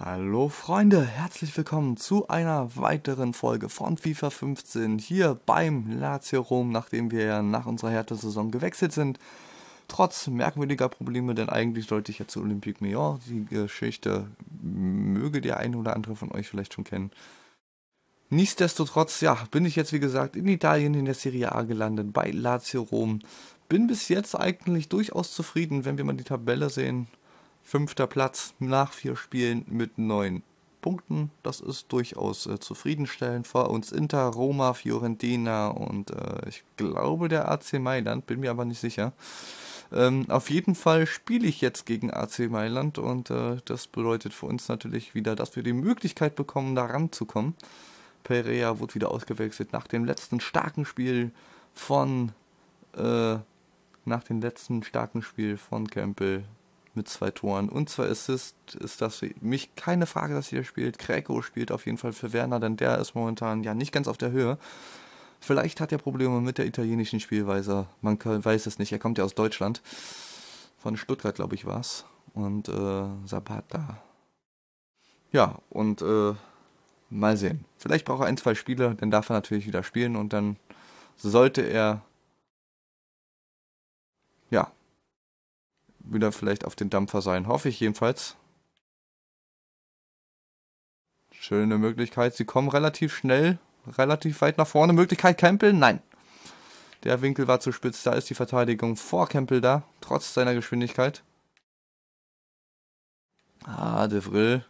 Hallo Freunde, herzlich willkommen zu einer weiteren Folge von FIFA 15 hier beim Lazio Rom, nachdem wir ja nach unserer Härtesaison gewechselt sind. Trotz merkwürdiger Probleme, denn eigentlich sollte ich ja zu Olympique Meillon. Die Geschichte möge der eine oder andere von euch vielleicht schon kennen. Nichtsdestotrotz, ja, bin ich jetzt wie gesagt in Italien in der Serie A gelandet, bei Lazio Rom. Bin bis jetzt eigentlich durchaus zufrieden, wenn wir mal die Tabelle sehen. Fünfter Platz nach vier Spielen mit neun Punkten. Das ist durchaus äh, zufriedenstellend. Vor uns Inter, Roma, Fiorentina und äh, ich glaube der AC Mailand, bin mir aber nicht sicher. Ähm, auf jeden Fall spiele ich jetzt gegen AC Mailand und äh, das bedeutet für uns natürlich wieder, dass wir die Möglichkeit bekommen, da ranzukommen. Perea wurde wieder ausgewechselt nach dem letzten starken Spiel von äh, nach dem letzten starken Spiel von Campbell mit zwei Toren und zwei Assists ist das für mich keine Frage, dass er spielt. Kreko spielt auf jeden Fall für Werner, denn der ist momentan ja nicht ganz auf der Höhe. Vielleicht hat er Probleme mit der italienischen Spielweise. Man kann, weiß es nicht. Er kommt ja aus Deutschland. Von Stuttgart, glaube ich, war es. Und äh, Zapata. Ja, und äh, mal sehen. Vielleicht braucht er ein, zwei Spiele, dann darf er natürlich wieder spielen und dann sollte er wieder vielleicht auf den Dampfer sein. Hoffe ich jedenfalls. Schöne Möglichkeit. Sie kommen relativ schnell, relativ weit nach vorne. Möglichkeit Campbell? Nein. Der Winkel war zu spitz. Da ist die Verteidigung vor Campbell da, trotz seiner Geschwindigkeit. Ah, De Vril.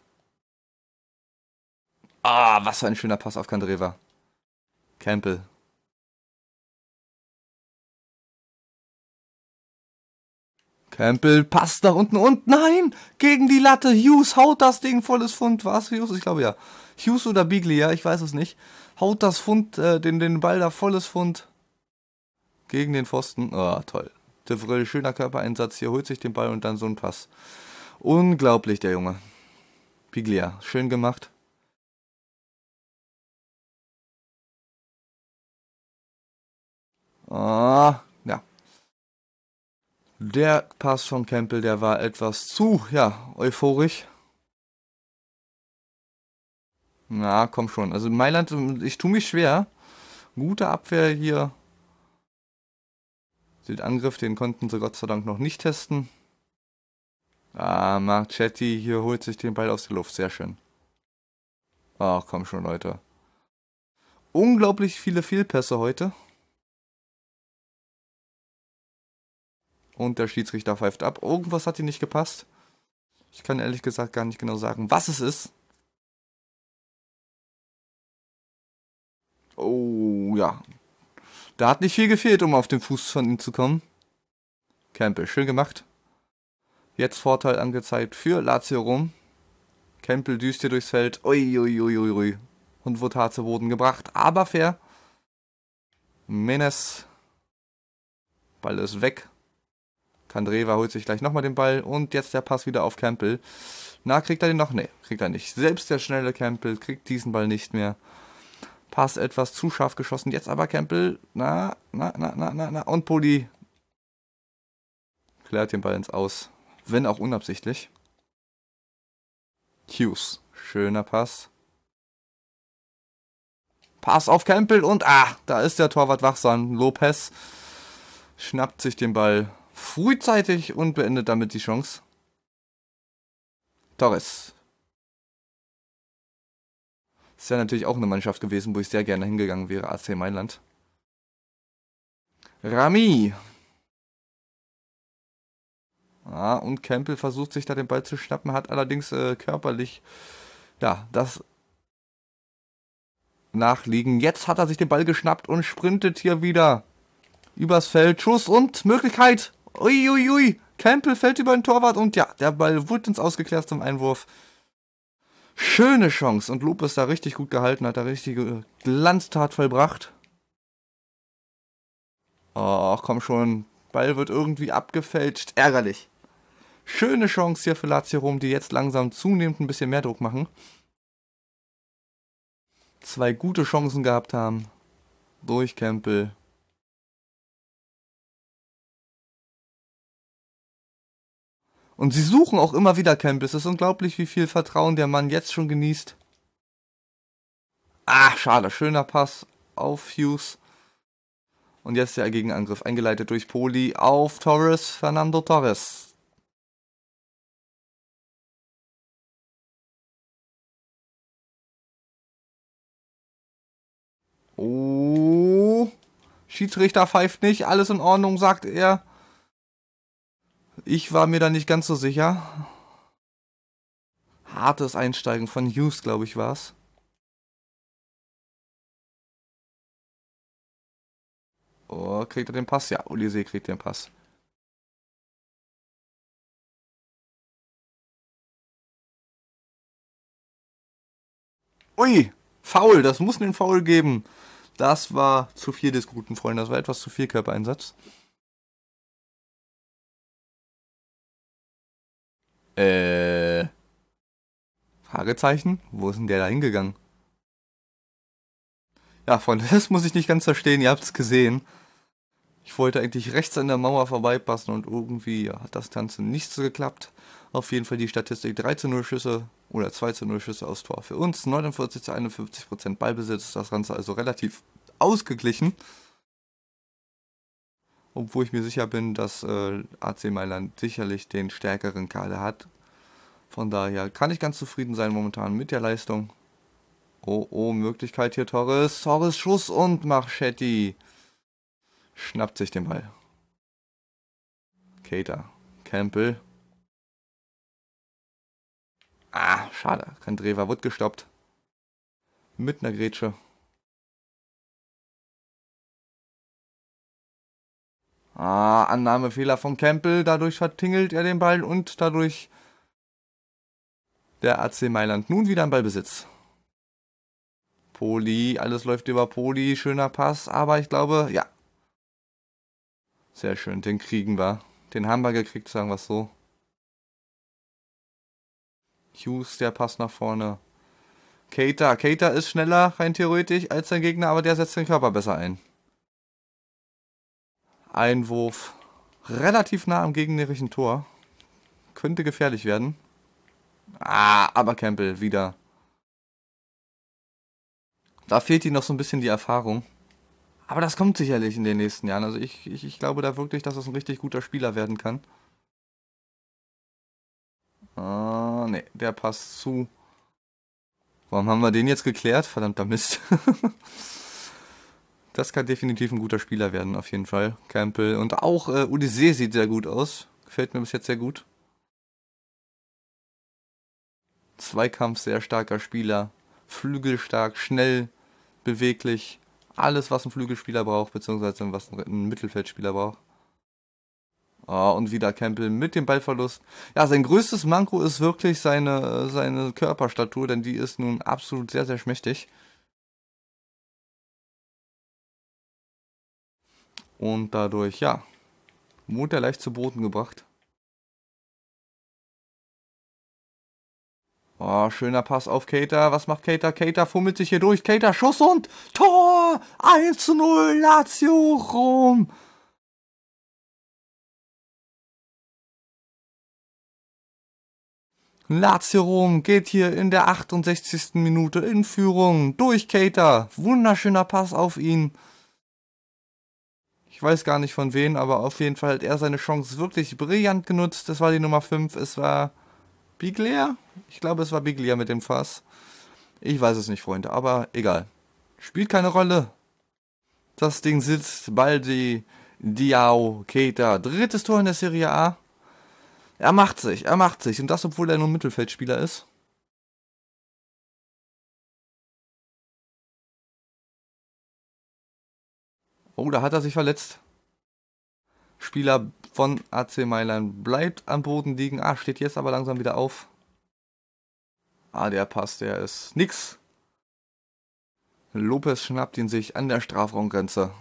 Ah, was für ein schöner Pass auf Kandreva. Campbell. Campbell passt nach unten und nein, gegen die Latte. Hughes haut das Ding volles Fund. War es Hughes? Ich glaube ja. Hughes oder Biglia, ja, ich weiß es nicht. Haut das Fund, äh, den, den Ball da volles Fund gegen den Pfosten. Oh, toll. Devrel, schöner Körpereinsatz hier, holt sich den Ball und dann so ein Pass. Unglaublich, der Junge. Biglia, schön gemacht. Ah, oh, der Pass von Campbell, der war etwas zu, ja, euphorisch. Na, komm schon. Also Mailand, ich tue mich schwer. Gute Abwehr hier. Den Angriff, den konnten sie Gott sei Dank noch nicht testen. Ah, Marchetti hier holt sich den Ball aus der Luft. Sehr schön. Ach, komm schon, Leute. Unglaublich viele Fehlpässe heute. und der Schiedsrichter pfeift ab. Irgendwas hat hier nicht gepasst. Ich kann ehrlich gesagt gar nicht genau sagen, was es ist. Oh ja. Da hat nicht viel gefehlt, um auf den Fuß von ihm zu kommen. Campbell, schön gemacht. Jetzt Vorteil angezeigt für Lazio Rom. Campbell düst hier durchs Feld. Uiuiuiui. Und wird hart zu Boden gebracht. Aber fair. Menes. Ball ist weg. Tandreva holt sich gleich nochmal den Ball und jetzt der Pass wieder auf Campbell. Na, kriegt er den noch? Ne, kriegt er nicht. Selbst der schnelle Campbell kriegt diesen Ball nicht mehr. Pass etwas zu scharf geschossen. Jetzt aber Campbell. Na, na, na, na, na, na. Und Poli klärt den Ball ins Aus. Wenn auch unabsichtlich. Hughes. Schöner Pass. Pass auf Campbell und ah, da ist der Torwart wachsam. Lopez schnappt sich den Ball frühzeitig und beendet damit die Chance. Torres. Ist ja natürlich auch eine Mannschaft gewesen, wo ich sehr gerne hingegangen wäre, AC Mailand. Rami. Ah, und Campbell versucht sich da den Ball zu schnappen, hat allerdings äh, körperlich, ja, das nachliegen. Jetzt hat er sich den Ball geschnappt und sprintet hier wieder übers Feld. Schuss und Möglichkeit. Uiuiui, ui. Campbell fällt über den Torwart und ja, der Ball wurde ins Ausgeklärt zum Einwurf. Schöne Chance und Lob ist da richtig gut gehalten, hat da richtige Glanztat vollbracht. Ach komm schon, Ball wird irgendwie abgefälscht, ärgerlich. Schöne Chance hier für Lazio Rom, die jetzt langsam zunehmend ein bisschen mehr Druck machen. Zwei gute Chancen gehabt haben. Durch Campbell. Und sie suchen auch immer wieder Campbell. Es ist unglaublich, wie viel Vertrauen der Mann jetzt schon genießt. Ah, schade. Schöner Pass auf Hughes. Und jetzt der Gegenangriff, eingeleitet durch Poli auf Torres, Fernando Torres. Oh, Schiedsrichter pfeift nicht, alles in Ordnung, sagt er. Ich war mir da nicht ganz so sicher. Hartes Einsteigen von Hughes, glaube ich, war's. Oh, kriegt er den Pass? Ja, Olise kriegt den Pass. Ui, faul, das muss einen Foul geben. Das war zu viel des guten Freundes, das war etwas zu viel Körpereinsatz. Äh. Fragezeichen? Wo ist denn der da hingegangen? Ja, Freunde, das muss ich nicht ganz verstehen, ihr habt es gesehen. Ich wollte eigentlich rechts an der Mauer vorbeipassen und irgendwie hat das Ganze nicht so geklappt. Auf jeden Fall die Statistik 13 0 Schüsse oder 2 zu 0 Schüsse aus Tor für uns. 49 zu 51 Prozent Ballbesitz, das Ganze also relativ ausgeglichen obwohl ich mir sicher bin, dass äh, AC Mailand sicherlich den stärkeren Kader hat. Von daher kann ich ganz zufrieden sein momentan mit der Leistung. Oh, oh, Möglichkeit hier Torres. Torres Schuss und Marchetti. Schnappt sich den Ball. Cater. Campbell. Ah, schade. Kein Drever wird gestoppt. Mit einer Grätsche. Ah, Annahmefehler von Campbell. Dadurch vertingelt er den Ball und dadurch der AC Mailand nun wieder im Ballbesitz. Poli, alles läuft über Poli, schöner Pass, aber ich glaube, ja. Sehr schön, den kriegen wir. Den haben wir gekriegt, sagen wir es so. Hughes, der Pass nach vorne. Kater, Kater ist schneller, rein theoretisch, als sein Gegner, aber der setzt den Körper besser ein. Einwurf relativ nah am gegnerischen Tor. Könnte gefährlich werden. Ah, aber Campbell wieder. Da fehlt ihm noch so ein bisschen die Erfahrung. Aber das kommt sicherlich in den nächsten Jahren. Also ich, ich, ich glaube da wirklich, dass das ein richtig guter Spieler werden kann. Ah, ne, der passt zu. Warum haben wir den jetzt geklärt? Verdammter Mist. Das kann definitiv ein guter Spieler werden, auf jeden Fall. Campbell. Und auch äh, Odyssee sieht sehr gut aus. Gefällt mir bis jetzt sehr gut. Zweikampf sehr starker Spieler. Flügelstark, schnell, beweglich. Alles, was ein Flügelspieler braucht, beziehungsweise was ein Mittelfeldspieler braucht. Oh, und wieder Campbell mit dem Ballverlust. Ja, sein größtes Manko ist wirklich seine, äh, seine Körperstatur, denn die ist nun absolut sehr, sehr schmächtig. und dadurch, ja, Mutter leicht zu Boden gebracht. Oh, schöner Pass auf Kater. Was macht Kater? Kater fummelt sich hier durch. Kater, Schuss und Tor! 1 zu 0, Lazio Rom! Lazio Rom geht hier in der 68. Minute in Führung durch Kater. Wunderschöner Pass auf ihn ich weiß gar nicht von wem, aber auf jeden Fall hat er seine Chance wirklich brillant genutzt. Das war die Nummer 5. Es war Biglia? Ich glaube, es war Biglia mit dem Fass. Ich weiß es nicht, Freunde, aber egal. Spielt keine Rolle. Das Ding sitzt. Baldi, Diao, Keita. Drittes Tor in der Serie A. Er macht sich, er macht sich. Und das, obwohl er nur Mittelfeldspieler ist. Oh, da hat er sich verletzt. Spieler von AC Mailand bleibt am Boden liegen. Ah, steht jetzt aber langsam wieder auf. Ah, der passt, der ist nix. Lopez schnappt ihn sich an der Strafraumgrenze.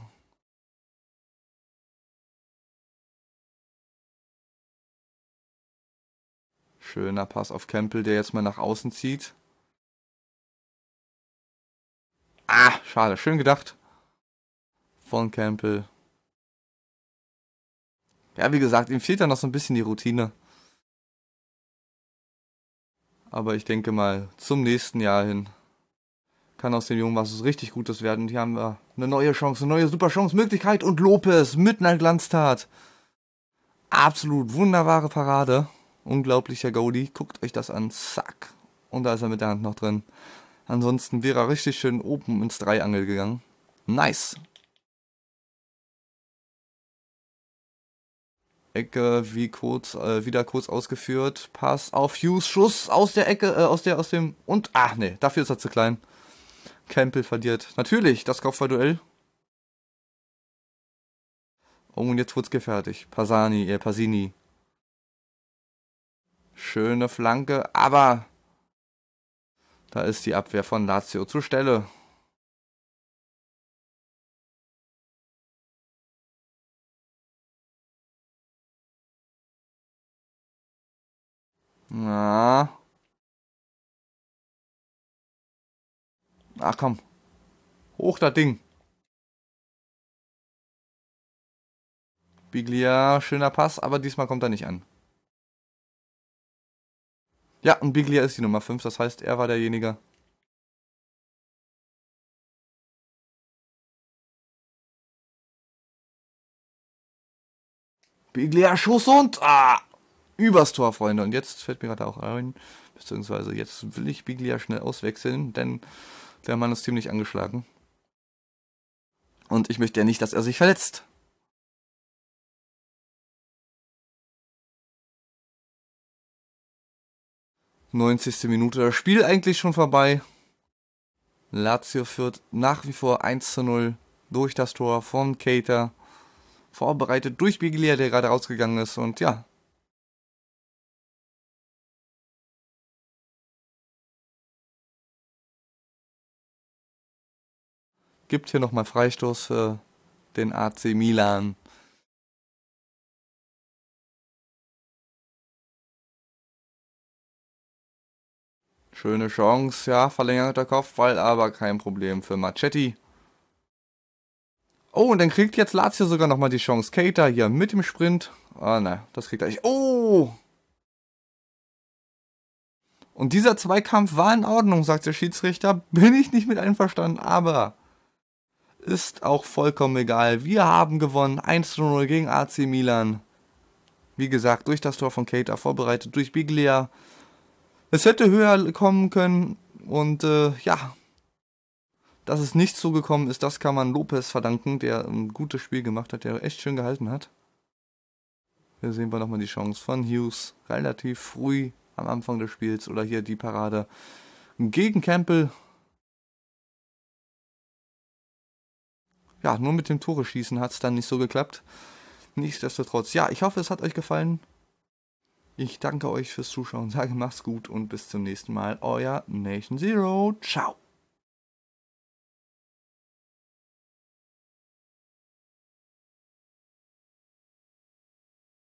Schöner Pass auf Campbell, der jetzt mal nach außen zieht. Ah, schade. Schön gedacht von Campbell. Ja, wie gesagt, ihm fehlt da noch so ein bisschen die Routine. Aber ich denke mal, zum nächsten Jahr hin kann aus dem Jungen was richtig Gutes werden. Hier haben wir eine neue Chance, eine neue super Chance, Möglichkeit und Lopez mit einer Glanztat. Absolut wunderbare Parade. Unglaublicher Goalie. Guckt euch das an. Zack. Und da ist er mit der Hand noch drin. Ansonsten wäre er richtig schön oben ins Dreiangel gegangen. Nice. Ecke, wie kurz, äh, wieder kurz ausgeführt. Pass auf Hughes, Schuss aus der Ecke, äh, aus der, aus dem, und, ach nee, dafür ist er zu klein. Campbell verliert. Natürlich, das Kopfballduell. Oh, und jetzt wird's gefährlich. Pasani, äh, Pasini. Schöne Flanke, aber da ist die Abwehr von Lazio zur Stelle. Na. Ach komm. Hoch das Ding. Biglia, schöner Pass, aber diesmal kommt er nicht an. Ja, und Biglia ist die Nummer 5, das heißt, er war derjenige. Biglia Schuss und... Ah! übers Tor, Freunde. Und jetzt fällt mir gerade auch ein, beziehungsweise jetzt will ich Biglia schnell auswechseln, denn der Mann ist ziemlich angeschlagen. Und ich möchte ja nicht, dass er sich verletzt. Neunzigste Minute, das Spiel eigentlich schon vorbei. Lazio führt nach wie vor 1 zu 0 durch das Tor von Cater. Vorbereitet durch Biglia, der gerade rausgegangen ist. Und ja, gibt. Hier nochmal Freistoß für den AC Milan. Schöne Chance, ja, verlängerter Kopfball, aber kein Problem für Machetti. Oh, und dann kriegt jetzt Lazio sogar nochmal die Chance. Kater hier mit dem Sprint. Ah, oh, nein, das kriegt er nicht. Oh! Und dieser Zweikampf war in Ordnung, sagt der Schiedsrichter. Bin ich nicht mit einverstanden, aber ist auch vollkommen egal. Wir haben gewonnen. 1 zu 0 gegen AC Milan. Wie gesagt, durch das Tor von Keita, vorbereitet durch Biglia. Es hätte höher kommen können und äh, ja, dass es nicht so gekommen ist, das kann man Lopez verdanken, der ein gutes Spiel gemacht hat, der echt schön gehalten hat. Hier sehen wir nochmal die Chance von Hughes, relativ früh am Anfang des Spiels oder hier die Parade gegen Campbell ja, nur mit dem Tore schießen hat es dann nicht so geklappt. Nichtsdestotrotz, ja, ich hoffe, es hat euch gefallen. Ich danke euch fürs Zuschauen, sage macht's gut und bis zum nächsten Mal. Euer Nation Zero. Ciao.